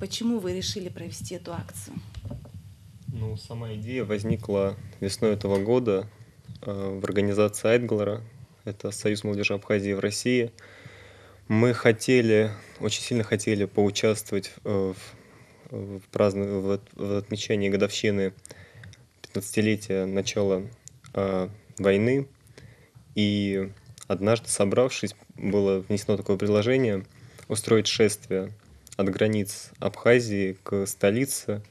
Почему вы решили провести эту акцию? Ну, сама идея возникла весной этого года э, в организации Айтглора, это Союз молодежи Абхазии в России. Мы хотели, очень сильно хотели поучаствовать э, в, в, праздно, в, в отмечании годовщины 15-летия начала э, войны. И однажды, собравшись, было внесено такое предложение устроить шествие от границ Абхазии к столице,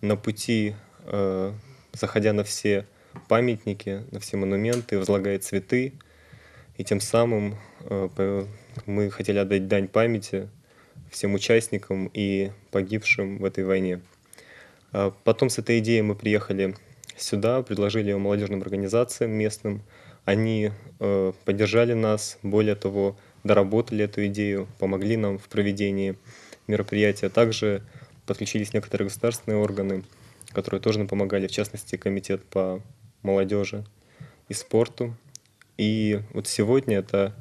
на пути, э, заходя на все памятники, на все монументы, возлагает цветы. И тем самым э, мы хотели отдать дань памяти всем участникам и погибшим в этой войне. А потом с этой идеей мы приехали сюда, предложили ее молодежным организациям местным. Они э, поддержали нас, более того, доработали эту идею, помогли нам в проведении мероприятия. Также подключились некоторые государственные органы, которые тоже нам помогали, в частности, комитет по молодежи и спорту. И вот сегодня эта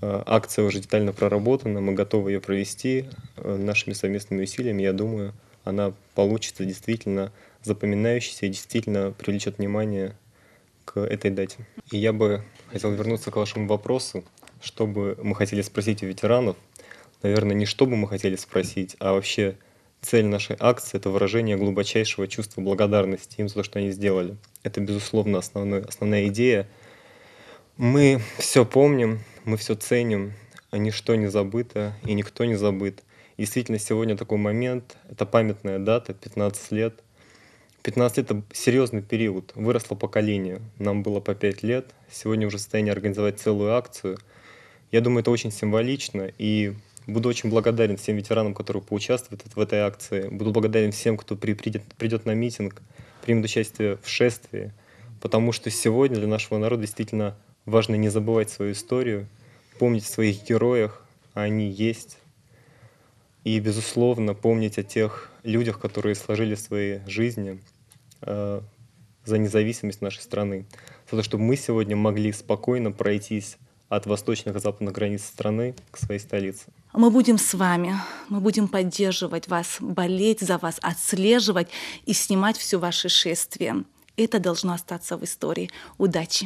э, акция уже детально проработана, мы готовы ее провести э, нашими совместными усилиями. Я думаю, она получится действительно запоминающейся и действительно привлечет внимание к этой дате. И я бы хотел вернуться к вашему вопросу, что бы мы хотели спросить у ветеранов – наверное, не что бы мы хотели спросить, а вообще цель нашей акции – это выражение глубочайшего чувства благодарности им за то, что они сделали. Это, безусловно, основной, основная идея. Мы все помним, мы все ценим, а ничто не забыто и никто не забыт. Действительно, сегодня такой момент, это памятная дата, 15 лет. 15 лет — это серьезный период, выросло поколение. Нам было по 5 лет, сегодня уже в состоянии организовать целую акцию. Я думаю, это очень символично, и Буду очень благодарен всем ветеранам, которые поучаствуют в этой акции. Буду благодарен всем, кто при, придет, придет на митинг, примет участие в шествии. Потому что сегодня для нашего народа действительно важно не забывать свою историю, помнить о своих героях, а они есть. И, безусловно, помнить о тех людях, которые сложили свои жизни э, за независимость нашей страны. За то, чтобы мы сегодня могли спокойно пройтись от восточных и западных границ страны к своей столице. Мы будем с вами, мы будем поддерживать вас, болеть за вас, отслеживать и снимать все ваши шествия. Это должно остаться в истории. Удачи!